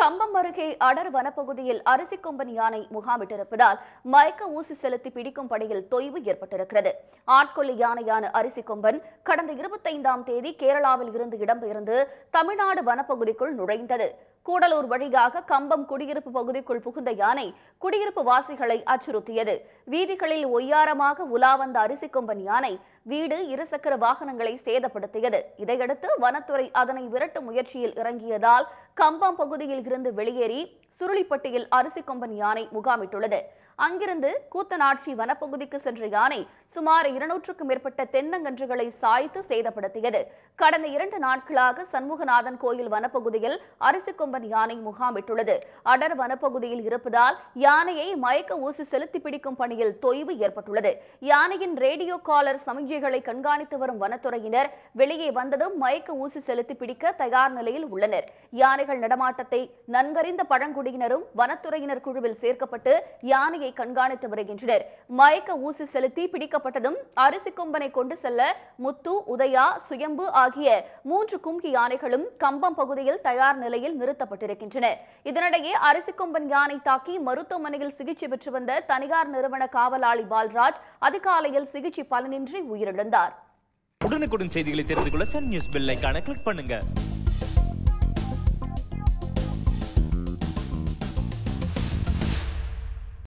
கம்பம் அருகே அடர் வனப்பகுதியில் அரிசி கொம்பன் யானை முகாமிட்டிருப்பதால் மயக்க ஊசி செலுத்தி பிடிக்கும் பணியில் தொய்வு ஏற்பட்டிருக்கிறது ஆட்கொள்ளி யானையான அரிசி கொம்பன் கடந்த இருபத்தைந்தாம் தேதி கேரளாவில் இருந்து இடம்பெயர்ந்து தமிழ்நாடு வனப்பகுதிக்குள் நுழைந்தது கூடலூர் வழியாக கம்பம் குடியிருப்பு பகுதிக்குள் புகுந்த யானை குடியிருப்பு வாசிகளை அச்சுறுத்தியது வீதிகளில் ஒய்யாரமாக உலா வந்த அரிசி கொம்பன் யானை வீடு இருசக்கர வாகனங்களை சேதப்படுத்தியது இதையடுத்து வனத்துறை அதனை விரட்டும் முயற்சியில் இறங்கியதால் கம்பம் பகுதியில் இருந்து வெளியேறி சுருளிப்பட்டியில் அரிசி கொம்பன் யானை முகாமிட்டுள்ளது அங்கிருந்து கூத்தநாட்சி வனப்பகுதிக்கு சென்ற யானை சுமார் இருநூற்றுக்கும் மேற்பட்ட தென்னங்கன்றுகளை சாய்த்து சேதப்படுத்தியது கடந்த இரண்டு நாட்களாக சண்முகநாதன் கோயில் வனப்பகுதியில் அரிசிக்கொம்பன் யானை முகாமிட்டுள்ளது அடர் வனப்பகுதியில் இருப்பதால் யானையை மயக்க ஊசி செலுத்தி பிடிக்கும் பணியில் தொய்வு ஏற்பட்டுள்ளது யானையின் ரேடியோ காலர் சமிஞ்சை நடவடிக்கைகளை கண்காணித்து வரும் வனத்துறையினர் வெளியே வந்ததும் மயக்க ஊசி செலுத்தி பிடிக்க தயார் நிலையில் உள்ளனர் யானைகள் நடமாட்டத்தை நன்கறிந்த பழங்குடியினரும் வனத்துறையினர் குழுவில் சேர்க்கப்பட்டு யானையை கண்காணித்து வருகின்றனர் மயக்க ஊசி செலுத்தி பிடிக்கப்பட்டதும் அரிசி கொம்பனை கொண்டு செல்ல முத்து உதயா சுயம்பு ஆகிய மூன்று கும்கி யானைகளும் கம்பம் பகுதியில் தயார் நிலையில் நிறுத்தப்பட்டிருக்கின்றன இதனிடையே அரிசி கொம்பன் யானை தாக்கி மருத்துவமனையில் சிகிச்சை பெற்று வந்த தனியார் நிறுவன காவலாளி பால்ராஜ் அதிகாலையில் சிகிச்சை பலனின்றி உயிர் உயிரிழந்தார் உடனுக்குடன் செய்திகளை தெரிந்து கொள்ள சன் நியூஸ் பெல் ஐக்கான கிளிக் பண்ணுங்க